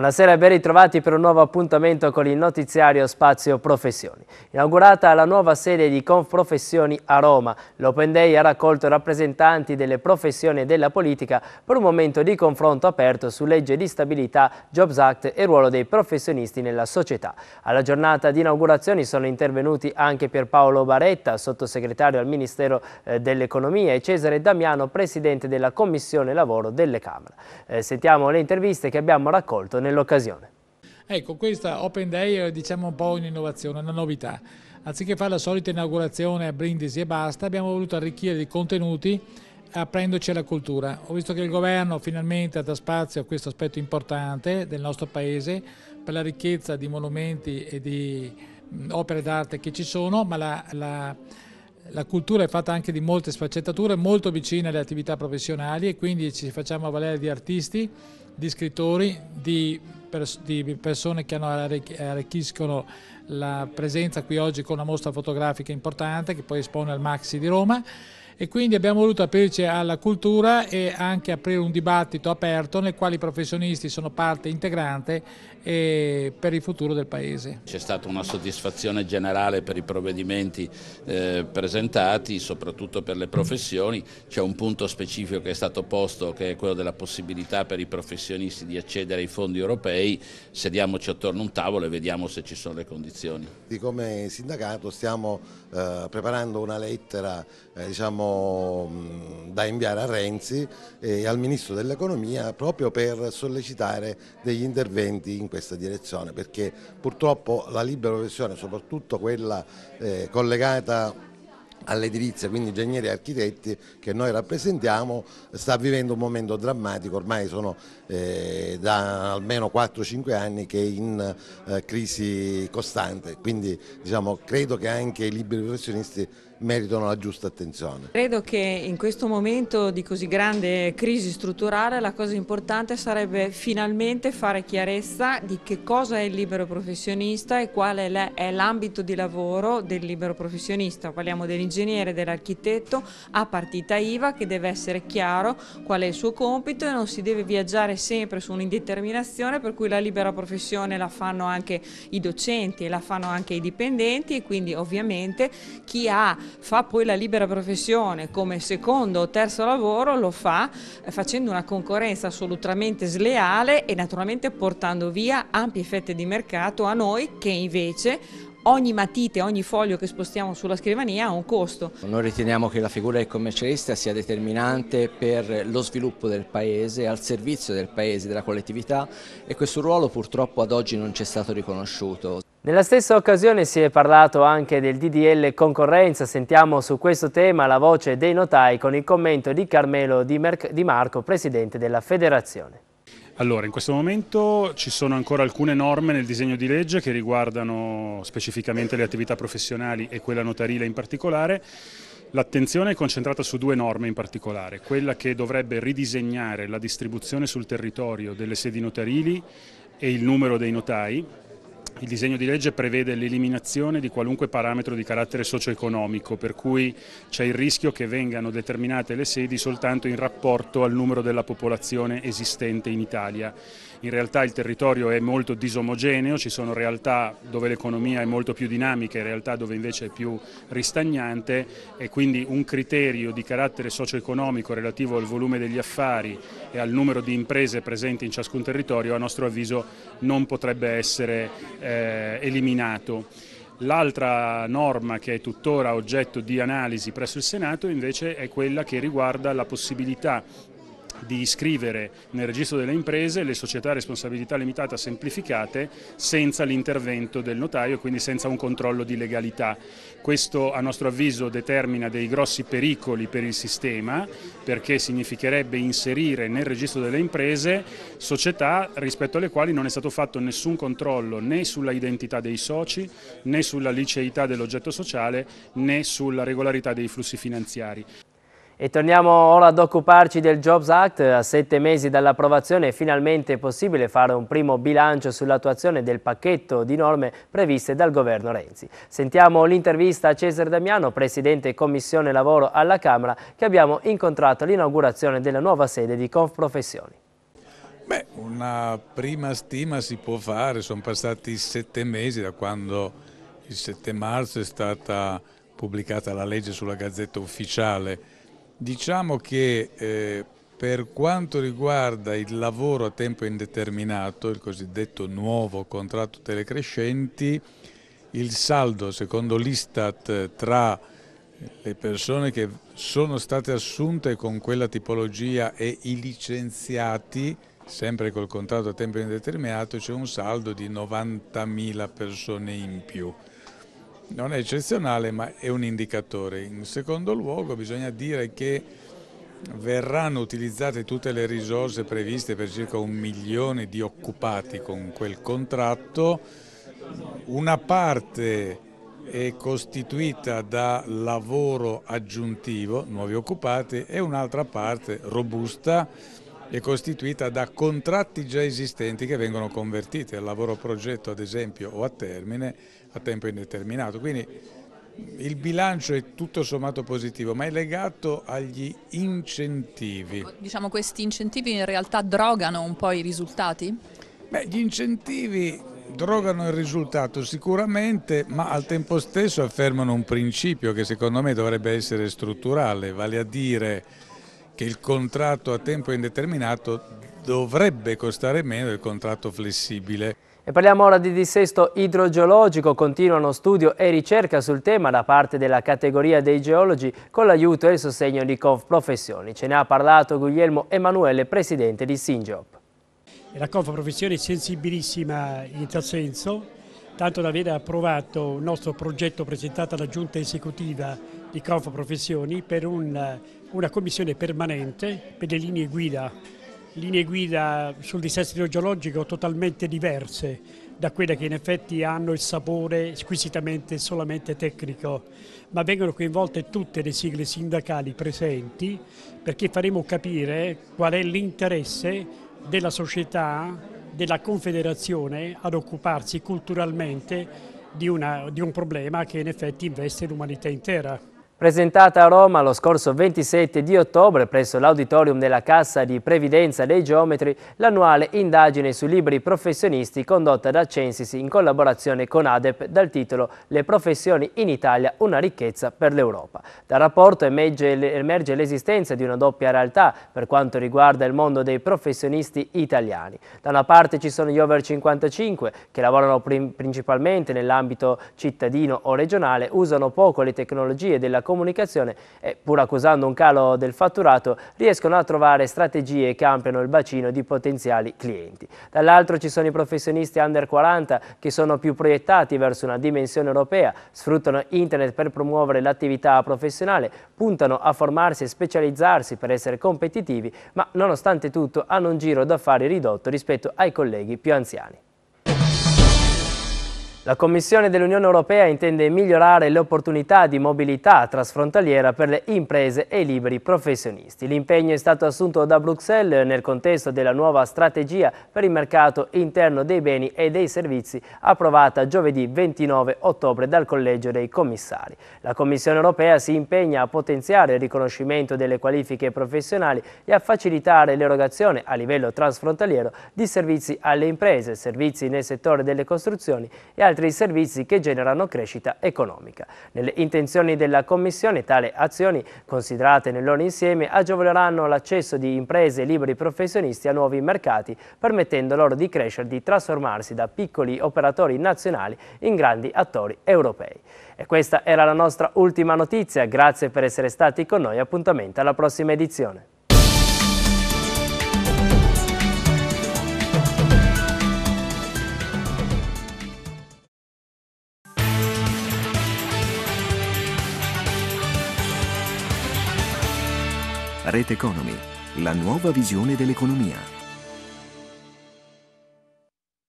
Buonasera e ben ritrovati per un nuovo appuntamento con il notiziario Spazio Professioni. Inaugurata la nuova sede di Confprofessioni a Roma, l'Open Day ha raccolto rappresentanti delle professioni e della politica per un momento di confronto aperto su legge di stabilità, Jobs Act e ruolo dei professionisti nella società. Alla giornata di inaugurazione sono intervenuti anche Pierpaolo Baretta, sottosegretario al Ministero eh, dell'Economia e Cesare Damiano, presidente della Commissione Lavoro delle Camere. Eh, sentiamo le interviste che abbiamo raccolto nel nell'occasione. Ecco, questa Open Day è diciamo un po' un'innovazione, una novità. Anziché fare la solita inaugurazione a Brindisi e basta, abbiamo voluto arricchire di contenuti aprendoci alla cultura. Ho visto che il governo finalmente ha dato spazio a questo aspetto importante del nostro paese per la ricchezza di monumenti e di opere d'arte che ci sono, ma la, la, la, cultura è fatta anche di molte sfaccettature, molto vicine alle attività professionali e quindi ci facciamo valere di artisti di scrittori, di, pers di persone che arricch arricchiscono la presenza qui oggi con una mostra fotografica importante che poi espone al Maxi di Roma e quindi abbiamo voluto aprirci alla cultura e anche aprire un dibattito aperto nel quale i professionisti sono parte integrante per il futuro del Paese. C'è stata una soddisfazione generale per i provvedimenti eh, presentati, soprattutto per le professioni, c'è un punto specifico che è stato posto che è quello della possibilità per i professionisti di accedere ai fondi europei, sediamoci attorno a un tavolo e vediamo se ci sono le condizioni. Come sindacato stiamo eh, preparando una lettera eh, diciamo, Mm, da inviare a Renzi e al Ministro dell'Economia proprio per sollecitare degli interventi in questa direzione perché purtroppo la libera professione, soprattutto quella eh, collegata all'edilizia, quindi ingegneri e architetti che noi rappresentiamo, sta vivendo un momento drammatico, ormai sono eh, da almeno 4-5 anni che è in eh, crisi costante, quindi diciamo, credo che anche i liberi professionisti meritano la giusta attenzione. Credo che in questo momento di così grande crisi strutturale la cosa importante sarebbe finalmente fare chiarezza di che cosa è il libero professionista e quale è l'ambito di lavoro del libero professionista. Parliamo dell'ingegnere, dell'architetto a partita IVA che deve essere chiaro qual è il suo compito e non si deve viaggiare sempre su un'indeterminazione per cui la libera professione la fanno anche i docenti e la fanno anche i dipendenti e quindi ovviamente chi ha, fa poi la libera professione come secondo o terzo lavoro lo fa eh, facendo una concorrenza assolutamente sleale e naturalmente portando via ampie fette di mercato a noi che invece ogni matita, ogni foglio che spostiamo sulla scrivania ha un costo. Noi riteniamo che la figura del commercialista sia determinante per lo sviluppo del paese, al servizio del paese, della collettività e questo ruolo purtroppo ad oggi non ci è stato riconosciuto. Nella stessa occasione si è parlato anche del DDL concorrenza, sentiamo su questo tema la voce dei notai con il commento di Carmelo Di, Marco, presidente della federazione. Allora, in questo momento ci sono ancora alcune norme nel disegno di legge che riguardano specificamente le attività professionali e quella notarile in particolare. L'attenzione è concentrata su due norme in particolare, quella che dovrebbe ridisegnare la distribuzione sul territorio delle sedi notarili e il numero dei notai il disegno di legge prevede l'eliminazione di qualunque parametro di carattere socio-economico, per cui c'è il rischio che vengano determinate le sedi soltanto in rapporto al numero della popolazione esistente in Italia in realtà il territorio è molto disomogeneo, ci sono realtà dove l'economia è molto più dinamica e realtà dove invece è più ristagnante e quindi un criterio di carattere socio-economico relativo al volume degli affari e al numero di imprese presenti in ciascun territorio a nostro avviso non potrebbe essere eh, eliminato. L'altra norma che è tuttora oggetto di analisi presso il Senato invece è quella che riguarda la possibilità di iscrivere nel registro delle imprese le società a responsabilità limitata semplificate senza l'intervento del notaio e quindi senza un controllo di legalità. Questo a nostro avviso determina dei grossi pericoli per il sistema perché significherebbe inserire nel registro delle imprese società rispetto alle quali non è stato fatto nessun controllo né sulla identità dei soci né sulla liceità dell'oggetto sociale né sulla regolarità dei flussi finanziari. E torniamo ora ad occuparci del Jobs Act. A sette mesi dall'approvazione è finalmente possibile fare un primo bilancio sull'attuazione del pacchetto di norme previste dal governo Renzi. Sentiamo l'intervista a Cesare Damiano, presidente Commissione Lavoro alla Camera, che abbiamo incontrato all'inaugurazione della nuova sede di Confprofessioni. Beh, una prima stima si può fare, sono passati sette mesi da quando il 7 marzo è stata pubblicata la legge sulla Gazzetta Ufficiale Diciamo che eh, per quanto riguarda il lavoro a tempo indeterminato, il cosiddetto nuovo contratto telecrescenti, il saldo secondo l'Istat tra le persone che sono state assunte con quella tipologia e i licenziati, sempre col contratto a tempo indeterminato, c'è un saldo di 90.000 persone in più non è eccezionale ma è un indicatore. In secondo luogo bisogna dire che verranno utilizzate tutte le risorse previste per circa un milione di occupati con quel contratto, una parte è costituita da lavoro aggiuntivo, nuovi occupati, e un'altra parte robusta è costituita da contratti già esistenti che vengono convertiti al lavoro progetto ad esempio o a termine a tempo indeterminato. Quindi il bilancio è tutto sommato positivo, ma è legato agli incentivi. Diciamo questi incentivi in realtà drogano un po' i risultati? Beh, gli incentivi drogano il risultato sicuramente, ma al tempo stesso affermano un principio che secondo me dovrebbe essere strutturale, vale a dire che il contratto a tempo indeterminato dovrebbe costare meno del contratto flessibile. E parliamo ora di dissesto idrogeologico, continuano studio e ricerca sul tema da parte della categoria dei geologi con l'aiuto e il sostegno di Confprofessioni. Ce ne ha parlato Guglielmo Emanuele, presidente di Singiop. La Confprofessione è sensibilissima in tal senso, tanto da aver approvato il nostro progetto presentato alla giunta esecutiva di Confoprofessioni per un, una commissione permanente per le linee guida, linee guida sul dissesto idrogeologico totalmente diverse da quelle che in effetti hanno il sapore squisitamente solamente tecnico, ma vengono coinvolte tutte le sigle sindacali presenti perché faremo capire qual è l'interesse della società, della confederazione ad occuparsi culturalmente di, una, di, un problema che in effetti investe l'umanità intera. Presentata a Roma lo scorso 27 di ottobre presso l'auditorium della Cassa di Previdenza dei Geometri, l'annuale indagine sui libri professionisti condotta da Censisi in collaborazione con ADEP dal titolo Le professioni in Italia, una ricchezza per l'Europa. Dal rapporto emerge l'esistenza di una doppia realtà per quanto riguarda il mondo dei professionisti italiani. Da una parte ci sono gli over 55 che lavorano principalmente nell'ambito cittadino o regionale, usano poco le tecnologie della comunicazione comunicazione, eh, pur accusando un calo del fatturato, riescono a trovare strategie che ampliano il bacino di potenziali clienti. Dall'altro ci sono i professionisti under 40 che sono più proiettati verso una dimensione europea, sfruttano internet per promuovere l'attività professionale, puntano a formarsi e specializzarsi per essere competitivi, ma nonostante tutto hanno un giro d'affari ridotto rispetto ai colleghi più anziani. La Commissione dell'Unione Europea intende migliorare le opportunità di mobilità trasfrontaliera per le imprese e i liberi professionisti. L'impegno è stato assunto da Bruxelles nel contesto della nuova strategia per il mercato interno dei beni e dei servizi approvata giovedì 29 ottobre dal Collegio dei Commissari. La Commissione Europea si impegna a potenziare il riconoscimento delle qualifiche professionali e a facilitare l'erogazione a livello trasfrontaliero di servizi alle imprese, servizi nel settore delle costruzioni e altri mentre i servizi che generano crescita economica. Nelle intenzioni della Commissione tale azioni, considerate nel loro insieme, agevoleranno l'accesso di imprese e liberi professionisti a nuovi mercati, permettendo loro di crescere, e di trasformarsi da piccoli operatori nazionali in grandi attori europei. E questa era la nostra ultima notizia, grazie per essere stati con noi, appuntamento alla prossima edizione. Rete Economy, la nuova visione dell'economia.